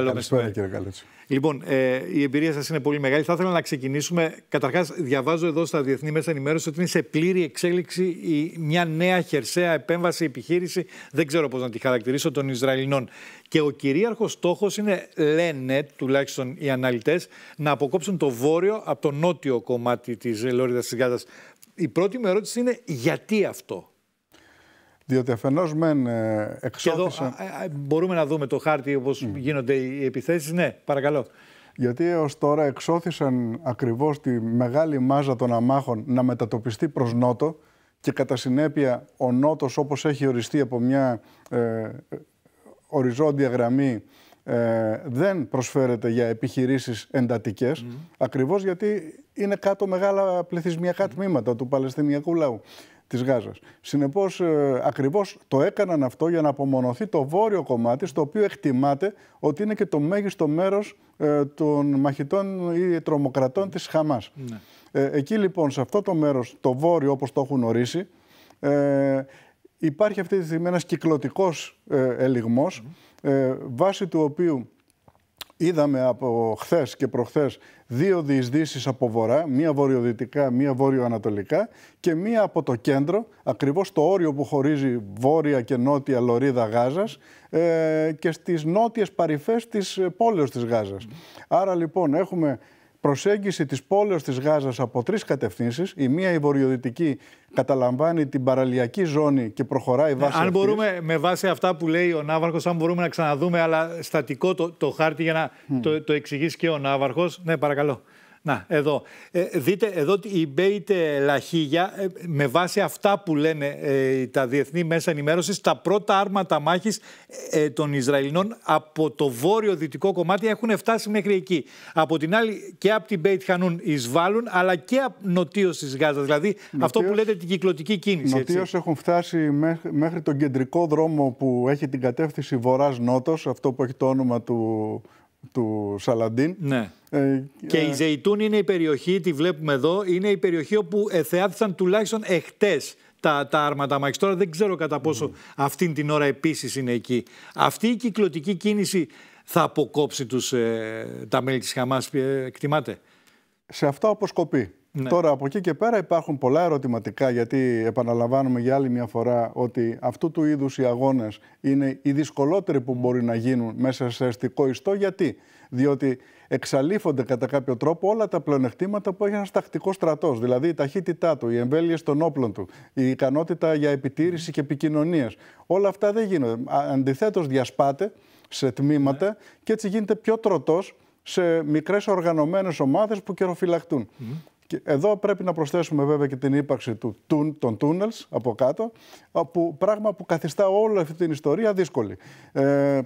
Καλησπέρα κύριε Καλέτσο. Λοιπόν, ε, η εμπειρία σας είναι πολύ μεγάλη. Θα ήθελα να ξεκινήσουμε. Καταρχάς, διαβάζω εδώ στα διεθνή μέσα ενημέρωση ότι είναι σε πλήρη εξέλιξη η, μια νέα χερσαία επέμβαση, επιχείρηση, δεν ξέρω πώς να τη χαρακτηρίσω, των Ισραηλινών. Και ο κυρίαρχος στόχος είναι, λένε τουλάχιστον οι αναλυτές, να αποκόψουν το βόρειο από το νότιο κομμάτι της Λόριδας της Γάζας. Η πρώτη μου ερώτηση είναι γιατί αυτό. Διότι αφενός μεν ε, εξώθησαν... μπορούμε να δούμε το χάρτη όπως γίνονται οι επιθέσεις. Ναι, παρακαλώ. Γιατί έως τώρα εξώθησαν ακριβώς τη μεγάλη μάζα των αμάχων να μετατοπιστεί προς Νότο και κατά συνέπεια ο Νότος όπως έχει οριστεί από μια ε, οριζόντια γραμμή ε, δεν προσφέρεται για επιχειρήσεις εντατικές, mm. ακριβώς γιατί είναι κάτω μεγάλα πληθυσμιακά τμήματα του Παλαιστινιακού λαού της Γάζας. Συνεπώς, ε, ακριβώς το έκαναν αυτό για να απομονωθεί το βόρειο κομμάτι, στο οποίο εκτιμάται ότι είναι και το μέγιστο μέρος ε, των μαχητών ή τρομοκρατών της Χαμάς. Ναι. Ε, εκεί λοιπόν, σε αυτό το μέρος, το βόρειο όπως το έχουν ορίσει, υπάρχει αυτή τη στιγμή ένας κυκλωτικός ελιγμός, βάσει του οποίου Είδαμε από χθες και προχθές δύο διεισδύσεις από βορρά, μία βορειοδυτικά, μία βόρειο-ανατολικά και μία από το κέντρο, ακριβώς το όριο που χωρίζει βόρεια και νότια λωρίδα Γάζας ε, και στις νότιες παρυφές της ε, πόλεως της Γάζας. Άρα λοιπόν έχουμε προσέγγιση της πόλεως της Γάζας από τρεις κατευθύνσεις. Η μία η βορειοδυτική καταλαμβάνει την παραλιακή ζώνη και προχωράει ναι, βάση. Αν μπορούμε με βάση αυτά που λέει ο Ναύαρχος, αν μπορούμε να ξαναδούμε αλλά στατικό το, το χάρτη για να το, το εξηγήσει και ο Ναύαρχος. Ναι, παρακαλώ. Να, εδώ. Ε, δείτε εδώ η Μπέιτε Λαχίγια, ε, με βάση αυτά που λένε ε, τα διεθνή μέσα ενημέρωσης τα πρώτα άρματα μάχης ε, των Ισραηλινών από το βόρειο-δυτικό κομμάτι έχουν φτάσει μέχρι εκεί. Από την άλλη και από την Μπέιτ Χανούν εισβάλλουν, αλλά και από νοτίως της Γάζας. Δηλαδή αυτό που λέτε την κυκλωτική κίνηση. Νοτίως έχουν φτάσει μέχρι, τον κεντρικό δρόμο που έχει την κατευθυνση βορρα βορράς-νότος, αυτό που έχει το όνομα του του Σαλαντίν. Ναι. Ε, και η ε, Ζεϊτούν είναι η περιοχή, τη βλέπουμε εδώ, είναι η περιοχή όπου εθεάθησαν τουλάχιστον εχτές τα, τα άρματα μάχης, Τώρα δεν ξέρω κατά πόσο mm. αυτήν την ώρα επίσης είναι εκεί. Αυτή η κυκλωτική κίνηση θα αποκόψει τους, ε, τα μέλη της Χαμάς, εκτιμάτε. Σε αυτό αποσκοπεί. Ναι. Τώρα από εκεί και πέρα υπάρχουν πολλά ερωτηματικά γιατί επαναλαμβάνουμε για άλλη μια φορά ότι αυτού του είδους οι αγώνες είναι οι δυσκολότεροι που μπορεί να γίνουν μέσα σε αστικό ιστό γιατί διότι εξαλείφονται κατά κάποιο τρόπο όλα τα πλεονεκτήματα που έχει ένας τακτικός στρατός. Δηλαδή η ταχύτητά του, οι εμβέλειες των όπλων του, η ικανότητα για επιτήρηση και επικοινωνίες. Όλα αυτά δεν γίνονται. Αντιθέτως, διασπάται σε τμήματα ναι. και έτσι γίνεται πιο τροτός σε μικρές οργανωμένες ομάδες που καιροφυλακτούν εδώ πρέπει να προσθέσουμε βέβαια και την ύπαρξη του, των τούνελ από κάτω, που, πράγμα που καθιστά όλη αυτή την ιστορία δύσκολη. Ε,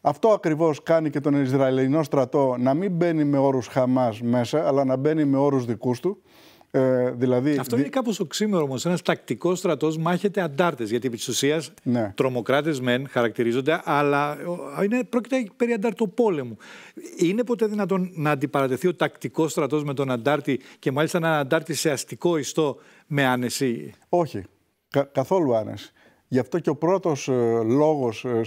αυτό ακριβώς κάνει και τον Ισραηλινό στρατό να μην μπαίνει με όρους Χαμάς μέσα, αλλά να μπαίνει με όρους δικούς του. Ε, δηλαδή, Αυτό είναι κάπως οξύμερο όμως. Ένας τακτικός στρατός μάχεται αντάρτες. Γιατί επί της ουσίας ναι. τρομοκράτες μεν χαρακτηρίζονται, αλλά είναι, πρόκειται περί ανταρτοπόλεμου. Είναι ποτέ δυνατόν να αντιπαρατεθεί ο τακτικός στρατός με τον αντάρτη και μάλιστα να αντάρτη σε αστικό ιστό με άνεση. Όχι. καθόλου άνεση. Γι' αυτό και ο πρώτος ε, λόγος ε,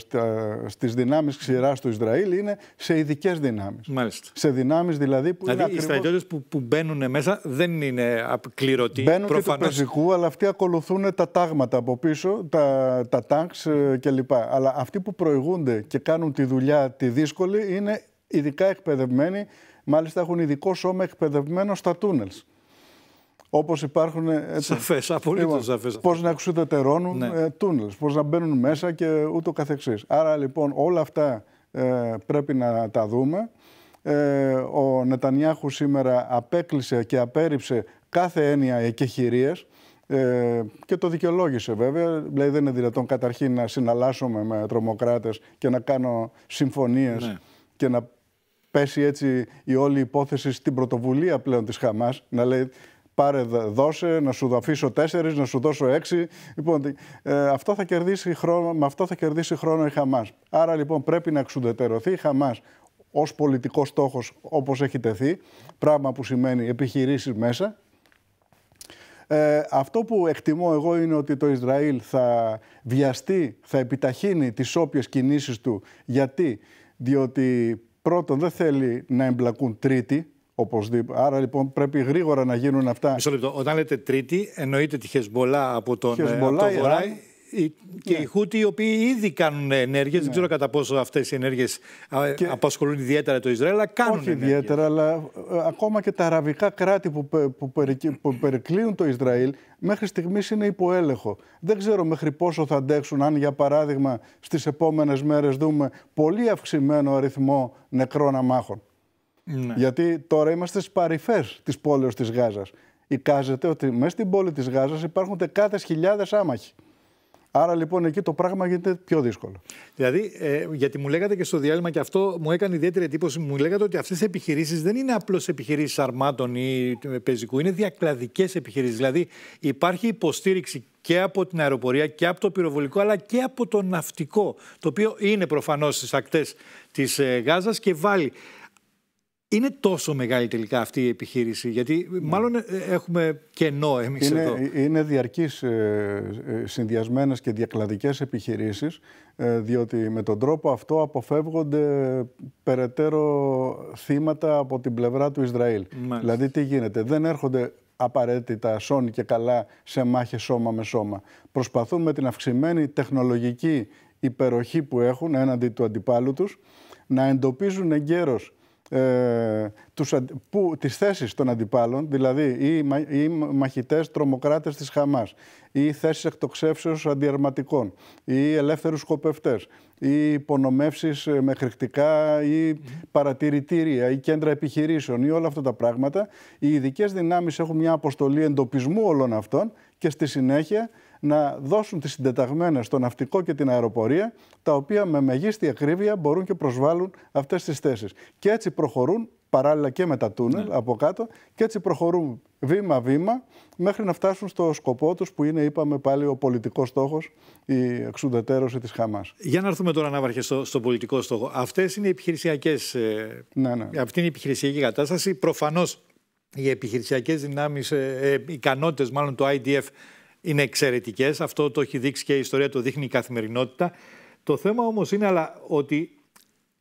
στις δυνάμεις ξηράς του Ισραήλ είναι σε ειδικές δυνάμεις. Μάλιστα. Σε δυνάμεις δηλαδή που δηλαδή είναι οι που, που μπαίνουν μέσα δεν είναι κληρωτοί. Μπαίνουν προφανώς. και του πεζικού, αλλά αυτοί ακολουθούν τα τάγματα από πίσω, τα, τα τάγκς ε, κλπ. Αλλά αυτοί που προηγούνται και κάνουν τη δουλειά τη δύσκολη είναι ειδικά εκπαιδευμένοι Μάλιστα έχουν ειδικό σώμα εκπαιδευμένο στα τούνελς. Όπως υπάρχουν. Ε, σαφές, απολύτως λοιπόν, σαφές. Πώς να εξουδετερώνουν ναι. Ε, τούνελ, πώς να μπαίνουν μέσα και ούτω καθεξής. Άρα λοιπόν όλα αυτά ε, πρέπει να τα δούμε. Ε, ο Νετανιάχου σήμερα απέκλεισε και απέρριψε κάθε έννοια εκεχηρίες. ε, και το δικαιολόγησε βέβαια. Δηλαδή δεν είναι δυνατόν καταρχήν να συναλλάσσομαι με τρομοκράτες και να κάνω συμφωνίες ναι. και να πέσει έτσι η όλη υπόθεση στην πρωτοβουλία πλέον της Χαμάς. Να λέει πάρε δώσε, να σου αφήσω τέσσερις, να σου δώσω έξι. Λοιπόν, ε, αυτό θα κερδίσει χρόνο, με αυτό θα κερδίσει χρόνο η Χαμάς. Άρα λοιπόν πρέπει να εξουδετερωθεί η Χαμάς ως πολιτικός στόχος όπως έχει τεθεί, πράγμα που σημαίνει επιχειρήσεις μέσα. Ε, αυτό που εκτιμώ εγώ είναι ότι το Ισραήλ θα βιαστεί, θα επιταχύνει τις όποιες κινήσεις του. Γιατί, διότι πρώτον δεν θέλει να εμπλακούν τρίτη. Οπωσδήποτε. Άρα λοιπόν πρέπει γρήγορα να γίνουν αυτά. Μισό λεπτό. Όταν λέτε Τρίτη, εννοείται τη Χεσμολά από τον ε, Χεσμολά, Βορρά. Και ναι. οι Χούτιοι οι οποίοι ήδη κάνουν ενέργειες, δεν ξέρω ναι. κατά πόσο αυτές οι ενέργειες ε, και... απασχολούν ιδιαίτερα το Ισραήλ, κάνουν. Όχι ενέργειες. ιδιαίτερα, αλλά ε, ακόμα και τα αραβικά κράτη που, που, που περικλείουν το Ισραήλ μέχρι στιγμής είναι υποέλεγχο. Δεν ξέρω μέχρι πόσο θα αντέξουν, αν για παράδειγμα στις επόμενες μέρες δούμε πολύ αυξημένο αριθμό νεκρών αμάχων. Ναι. Γιατί τώρα είμαστε στι παρυφέ της πόλεως της Γάζας. Εικάζεται ότι μέσα στην πόλη της Γάζας υπάρχουν δεκάδε χιλιάδες άμαχοι. Άρα λοιπόν εκεί το πράγμα γίνεται πιο δύσκολο. Δηλαδή, ε, γιατί μου λέγατε και στο διάλειμμα και αυτό μου έκανε ιδιαίτερη εντύπωση, μου λέγατε ότι αυτές οι επιχειρήσεις δεν είναι απλώς επιχειρήσεις αρμάτων ή πεζικού, είναι διακλαδικές επιχειρήσεις. Δηλαδή, υπάρχει υποστήριξη και από την αεροπορία και από το πυροβολικό αλλά και από το ναυτικό, το οποίο είναι προφανώς στις ακτές της ε, Γάζας και βάλει είναι τόσο μεγάλη τελικά αυτή η επιχείρηση, γιατί ναι. μάλλον ε, έχουμε κενό εμείς εδώ. Ε, είναι διαρκείς ε, ε, συνδυασμένες και διακλαδικές επιχειρήσεις, διότι με τον τρόπο αυτό αποφεύγονται περαιτέρω θύματα από την πλευρά του Ισραήλ. Μάλιστα. Δηλαδή τι γίνεται, δεν έρχονται απαραίτητα σώνει και καλά σε μάχες σώμα με σώμα. Προσπαθούν με την αυξημένη τεχνολογική υπεροχή που έχουν έναντι του αντιπάλου τους να εντοπίζουν εγκαίρως ε, τους, που, τις θέσεις των αντιπάλων, δηλαδή οι, οι μαχητές τρομοκράτες της Χαμάς, οι θέσεις εκτοξεύσεως αντιερματικών, οι ελεύθερους σκοπευτές, ή υπονομεύσεις ε, με χρηκτικά ή παρατηρητήρια ή κέντρα επιχειρήσεων ή όλα αυτά τα πράγματα, οι ειδικές δυνάμεις έχουν μια αποστολή εντοπισμού όλων αυτών και στη συνέχεια να δώσουν τις συντεταγμένες στο ναυτικό και την αεροπορία, τα οποία με μεγίστη ακρίβεια μπορούν και προσβάλλουν αυτές τις θέσεις. Και έτσι προχωρούν παράλληλα και με τα τούνελ ναι. από κάτω και έτσι προχωρούν βήμα-βήμα μέχρι να φτάσουν στο σκοπό τους που είναι είπαμε πάλι ο πολιτικός στόχος η εξουδετερώση της Χαμάς. Για να έρθουμε τώρα να στο, στο πολιτικό στόχο. Αυτές είναι οι επιχειρησιακές, ε, ναι, ναι. αυτή είναι η επιχειρησιακή κατάσταση. Προφανώς οι επιχειρησιακές δυνάμεις, ε, ε, οι ικανότητες μάλλον του IDF είναι εξαιρετικές. Αυτό το έχει δείξει και η ιστορία, το δείχνει η καθημερινότητα. Το θέμα όμως είναι αλλά ότι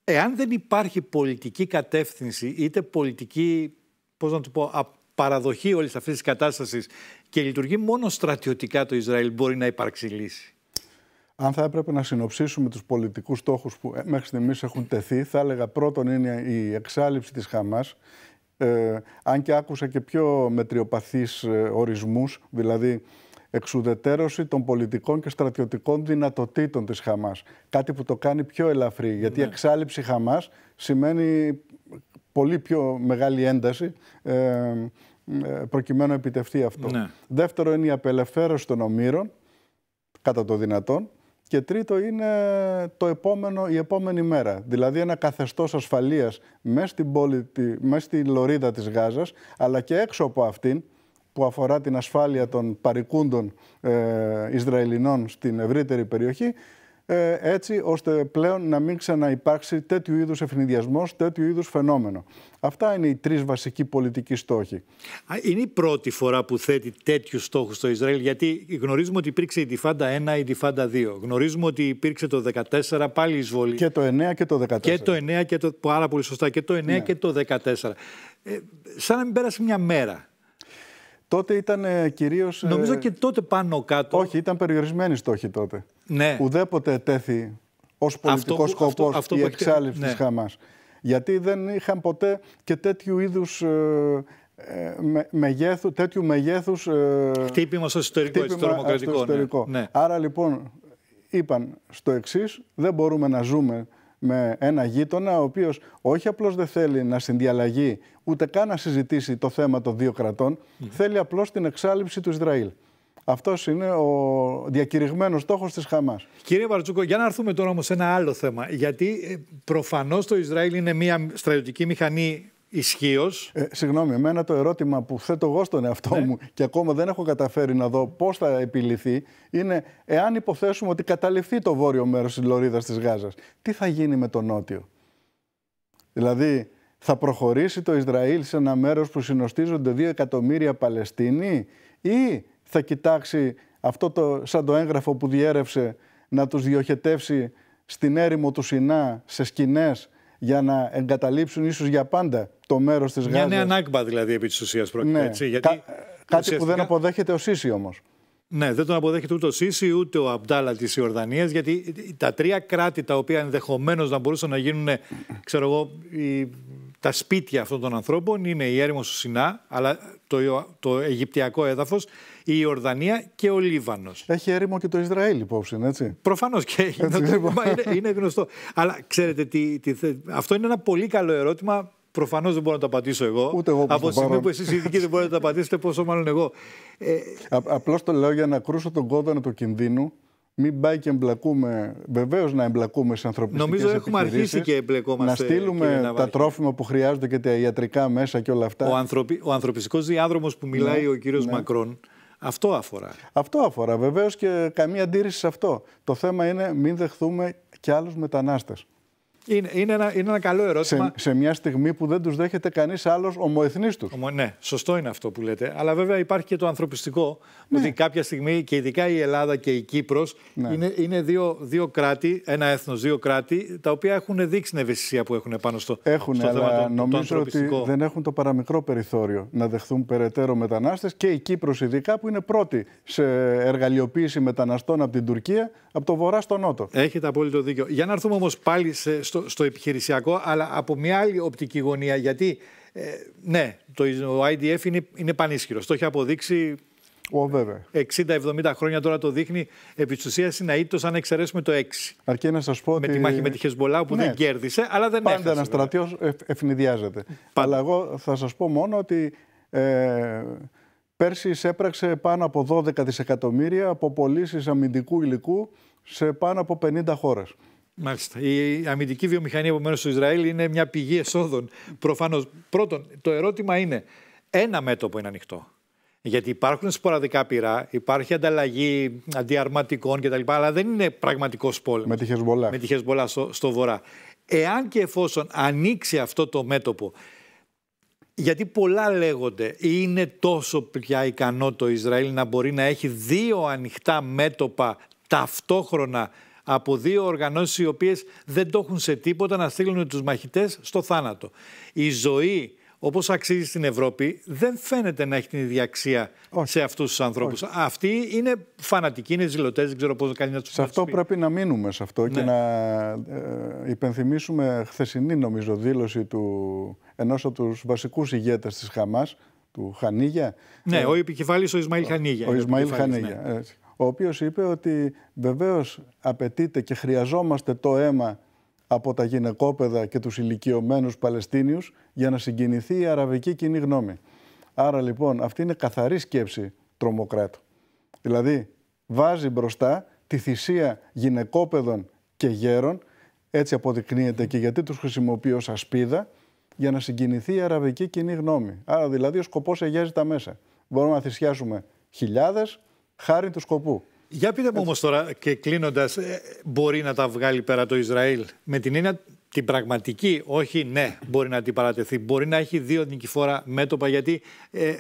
εάν δεν υπάρχει πολιτική κατεύθυνση είτε πολιτική, πώς να το πω, παραδοχή όλης αυτής της κατάστασης και λειτουργεί μόνο στρατιωτικά το Ισραήλ, μπορεί να υπάρξει λύση. Αν θα έπρεπε να συνοψίσουμε τους πολιτικούς στόχους που ε, μέχρι στιγμής έχουν τεθεί, θα έλεγα πρώτον είναι η εξάλληψη της Χαμάς, ε, αν και άκουσα και πιο μετριοπαθείς ε, ορισμούς, δηλαδή εξουδετερώση των πολιτικών και στρατιωτικών δυνατοτήτων της Χαμάς. Κάτι που το κάνει πιο ελαφρύ, γιατί η ναι. εξάλληψη Χαμάς σημαίνει πολύ πιο μεγάλη ένταση ε, ε προκειμένου να επιτευθεί αυτό. Ναι. Δεύτερο είναι η απελευθέρωση των ομήρων, κατά το δυνατόν, και τρίτο είναι το επόμενο, η επόμενη μέρα. Δηλαδή ένα καθεστώς ασφαλείας μέσα στην, πόλη, στη λωρίδα της Γάζας, αλλά και έξω από αυτήν, που αφορά την ασφάλεια των παρικούντων ε, Ισραηλινών στην ευρύτερη περιοχή, ε, έτσι ώστε πλέον να μην ξαναυπάρξει τέτοιου είδους ευνηδιασμός, τέτοιου είδους φαινόμενο. Αυτά είναι οι τρεις βασικοί πολιτικοί στόχοι. Είναι η πρώτη φορά που θέτει τέτοιους στόχους στο Ισραήλ, γιατί γνωρίζουμε ότι υπήρξε η Τιφάντα 1, η Τιφάντα 2. Γνωρίζουμε ότι υπήρξε το 14 πάλι εισβολή. Και το 9 και το 14. Και το 9 και το. Πάρα πολύ σωστά. Και το 9 ναι. και το 14. Ε, σαν να μην πέρασε μια μέρα. Τότε ήταν ε, κυρίως. Ε, Νομίζω και τότε πάνω κάτω. Όχι, ήταν περιορισμένοι στόχοι τότε ναι. ουδέποτε τέθη ως πολιτικό σκοπό η εξάλληψη ναι. τη Χαμάς. Γιατί δεν είχαν ποτέ και τέτοιου είδους ε, ε μεγέθου, τέτοιου μεγέθους... Ε, χτύπημα στο ιστορικό, χτύπημα ε, Στο ναι. ναι. Άρα λοιπόν είπαν στο εξής, δεν μπορούμε να ζούμε με ένα γείτονα ο οποίος όχι απλώς δεν θέλει να συνδιαλλαγεί ούτε καν να συζητήσει το θέμα των δύο κρατών, θέλει απλώς την εξάλληψη του Ισραήλ. Αυτός είναι ο διακηρυγμένος στόχος της Χαμάς. Κύριε Βαρτσούκο, για να έρθουμε τώρα όμως σε ένα άλλο θέμα. Γιατί ε, προφανώς το Ισραήλ είναι μια στρατιωτική μηχανή ισχύως. Ε, συγγνώμη, εμένα το ερώτημα που θέτω εγώ στον εαυτό ναι. μου και ακόμα δεν έχω καταφέρει να δω πώς θα επιληθεί είναι εάν υποθέσουμε ότι καταληφθεί το βόρειο μέρος της Λωρίδας της Γάζας, τι θα γίνει με το νότιο. Δηλαδή, θα προχωρήσει το Ισραήλ σε ένα μέρος που συνοστίζονται 2 εκατομμύρια Παλαιστίνοι ή θα κοιτάξει αυτό το, σαν το έγγραφο που διέρευσε να τους διοχετεύσει στην έρημο του Σινά, σε σκηνές, για να εγκαταλείψουν ίσως για πάντα το μέρος της Γάζας. Μια νέα ανάγκη δηλαδή επί της ουσίας πρόκειται, ναι. κάτι που δεν αποδέχεται ο Σίση όμως. Ναι, δεν τον αποδέχεται ούτε ο Σίση ούτε ο Αμπτάλα της Ιορδανίας, γιατί τα τρία κράτη τα οποία ενδεχομένως να μπορούσαν να γίνουν ξέρω η, τα σπίτια αυτών των ανθρώπων είναι η έρημος του Σινά, αλλά το, το Αιγυπτιακό έδαφος, η Ιορδανία και ο Λίβανος. Έχει έρημο και το Ισραήλ υπόψη, έτσι. Προφανώς και λοιπόν. είναι, είναι γνωστό. Αλλά ξέρετε, τι, αυτό είναι ένα πολύ καλό ερώτημα Προφανώς δεν μπορώ να το πατήσω εγώ. Ούτε εγώ Από τη στιγμή που εσείς ειδικοί δεν μπορείτε να τα απαντήσετε, πόσο μάλλον εγώ. Ε... Απλώς το λέω για να κρούσω τον κόδωνα του κινδύνου. Μην πάει και εμπλακούμε, βεβαίως να εμπλακούμε σε ανθρωπιστικές Νομίζω έχουμε αρχίσει και εμπλεκόμαστε. Να στείλουμε τα τρόφιμα που χρειάζονται και τα ιατρικά μέσα και όλα αυτά. Ο, ανθρωπι... ο ανθρωπιστικός διάδρομος που μιλάει ναι, ο κύριος ναι. Μακρόν, αυτό αφορά. Αυτό αφορά, βεβαίως και καμία αντίρρηση σε αυτό. Το θέμα είναι μην δεχθούμε κι άλλους μετανάστες. Είναι, είναι, ένα, είναι ένα καλό ερώτημα. Σε, μια στιγμή που δεν τους δέχεται κανείς άλλος ομοεθνή του. Ναι, σωστό είναι αυτό που λέτε. Αλλά βέβαια υπάρχει και το ανθρωπιστικό. Ναι. Ότι κάποια στιγμή και ειδικά η Ελλάδα και η Κύπρος ναι. είναι, είναι δύο, δύο κράτη, ένα έθνος, δύο κράτη, τα οποία έχουν δείξει την ευαισθησία που έχουν πάνω στο, έχουν, στο αλλά θέμα το, νομίζω ότι δεν έχουν το παραμικρό περιθώριο να δεχθούν περαιτέρω μετανάστες και η Κύπρος ειδικά που είναι πρώτη σε εργαλειοποίηση μεταναστών από την Τουρκία, από το βορρά στο νότο. Έχετε απόλυτο δίκιο. Για να έρθουμε όμως πάλι σε, στο, στο, επιχειρησιακό, αλλά από μια άλλη οπτική γωνία, γιατί ε, ναι, το IDF είναι, είναι πανίσχυρος. Το έχει αποδείξει oh, 60-70 χρόνια τώρα το δείχνει. Επί της ουσίας είναι αν εξαιρέσουμε το 6. Αρκεί να σας πω. Με τη μάχη με τη που ναι. δεν κέρδισε, αλλά δεν Πάντα ένα στρατιώ ευνηδιάζεται. Αλλά εγώ θα σας πω μόνο ότι. Ε, Πέρσι εισέπραξε πάνω από 12 δισεκατομμύρια από πωλήσει αμυντικού υλικού σε πάνω από 50 χώρες. Μάλιστα. Η αμυντική βιομηχανία, επομένως, στο Ισραήλ είναι μια πηγή εσόδων. Προφανώς. Πρώτον, το ερώτημα είναι: ένα μέτωπο είναι ανοιχτό. Γιατί υπάρχουν σποραδικά πυρά, υπάρχει ανταλλαγή αντιαρματικών κτλ. Αλλά δεν είναι πραγματικό πόλεμο. Με τη Χεσμολά. Με τη Χεσμολά στο, στο βορρά. Εάν και εφόσον ανοίξει αυτό το μέτωπο, γιατί πολλά λέγονται, είναι τόσο πια ικανό το Ισραήλ να μπορεί να έχει δύο ανοιχτά μέτωπα ταυτόχρονα από δύο οργανώσεις οι οποίες δεν το έχουν σε τίποτα να στείλουν τους μαχητές στο θάνατο. Η ζωή όπως αξίζει στην Ευρώπη, δεν φαίνεται να έχει την ίδια αξία σε αυτούς τους ανθρώπους. Όχι. Αυτοί είναι φανατικοί, είναι ζηλωτές, δεν ξέρω πώς κάνει να τους Σε αυτό πρέπει να μείνουμε σε αυτό και ναι. να ε, υπενθυμίσουμε χθεσινή νομίζω δήλωση του, ενός από τους βασικούς ηγέτες της Χαμάς, του Χανίγια. Ναι, ε, ο επικεφαλής ο Ισμαήλ Χανίγια. Ο Ισμαήλ Χανίγια, ναι ο οποίος είπε ότι βεβαίως απαιτείται και χρειαζόμαστε το αίμα από τα γυναικόπαιδα και τους ηλικιωμένους Παλαιστίνιους για να συγκινηθεί η αραβική κοινή γνώμη. Άρα λοιπόν αυτή είναι καθαρή σκέψη τρομοκράτου. Δηλαδή βάζει μπροστά τη θυσία γυναικόπαιδων και γέρων, έτσι αποδεικνύεται και γιατί τους χρησιμοποιεί ως ασπίδα, για να συγκινηθεί η αραβική κοινή γνώμη. Άρα δηλαδή ο σκοπός αγιάζει τα μέσα. Μπορούμε να θυσιάσουμε χιλιάδες, χάρη του σκοπού. Για πείτε μου όμως τώρα και κλείνοντας, ε, μπορεί να τα βγάλει πέρα το Ισραήλ με την έννοια την πραγματική, όχι ναι, μπορεί να την παρατεθεί. Μπορεί να έχει δύο νικηφόρα μέτωπα, γιατί ε,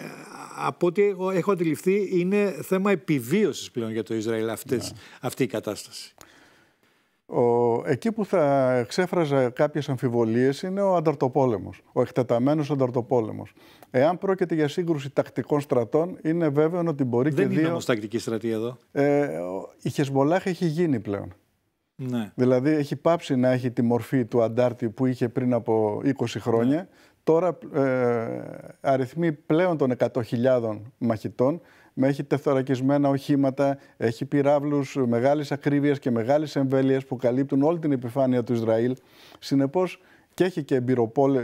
από ό,τι έχω αντιληφθεί είναι θέμα επιβίωσης πλέον για το Ισραήλ αυτές, ναι. αυτή η κατάσταση. Ο, εκεί που θα εξέφραζα κάποιες αμφιβολίες είναι ο ανταρτοπόλεμος, ο εκτεταμένος ανταρτοπόλεμος. Εάν πρόκειται για σύγκρουση τακτικών στρατών, είναι βέβαιο ότι μπορεί Δεν και δύο... Δεν είναι όμως τακτική στρατή εδώ. Ε, η Χεσμολάχ έχει γίνει πλέον. Ναι. Δηλαδή έχει πάψει να έχει τη μορφή του αντάρτη που είχε πριν από 20 χρόνια. Ναι. Τώρα ε, πλέον των 100.000 μαχητών με έχει τεθωρακισμένα οχήματα, έχει πυράβλους μεγάλης ακρίβειας και μεγάλης εμβέλειας που καλύπτουν όλη την επιφάνεια του Ισραήλ. Συνεπώς και, έχει και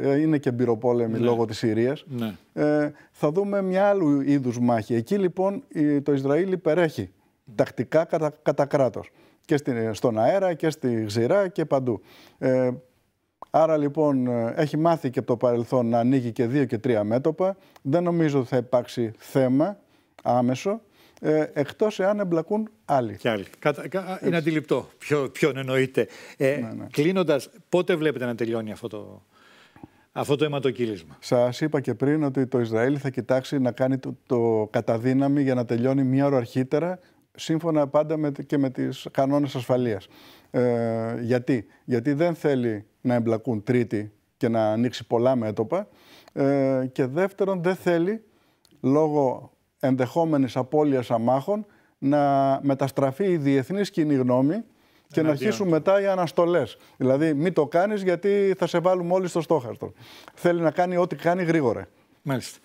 ε, είναι και εμπειροπόλεμη ναι. λόγω της Συρίας, ναι. ε, θα δούμε μια άλλου είδους μάχη. Εκεί λοιπόν το Ισραήλ υπερέχει τακτικά κατά, κατά Και στον αέρα και στη ξηρά και παντού. Ε, άρα λοιπόν ε, έχει μάθει και από το παρελθόν να ανοίγει και δύο και τρία μέτωπα. Δεν νομίζω ότι θα υπάρξει θέμα άμεσο, ε, εκτός εάν εμπλακούν άλλοι. Και άλλοι. Είναι αντιληπτό ποιο, ποιον εννοείται. Ε, ναι, ναι. Κλείνοντας, πότε βλέπετε να τελειώνει αυτό το, αυτό το αιματοκύλισμα. Σας είπα και πριν ότι το Ισραήλ θα κοιτάξει να κάνει το, το καταδύναμη για να τελειώνει μία ώρα αρχίτερα, σύμφωνα πάντα με, και με τις κανόνες ασφαλείας. Ε, γιατί? Γιατί δεν θέλει να εμπλακούν τρίτη και να ανοίξει πολλά μέτωπα ε, και δεύτερον δεν θέλει λόγω ενδεχόμενης απώλειας αμάχων να μεταστραφεί η διεθνής κοινή γνώμη και να αρχίσουν μετά οι αναστολές. Δηλαδή, μην το κάνεις γιατί θα σε βάλουμε όλοι στο στόχαστρο. Θέλει να κάνει ό,τι κάνει γρήγορα. Μάλιστα.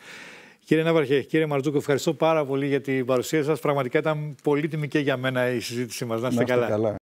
Κύριε Ναυαρχέ, κύριε Μαρτζούκο, ευχαριστώ πάρα πολύ για την παρουσία σας. Πραγματικά ήταν πολύτιμη και για μένα η συζήτησή μας. Να είστε, καλά. καλά.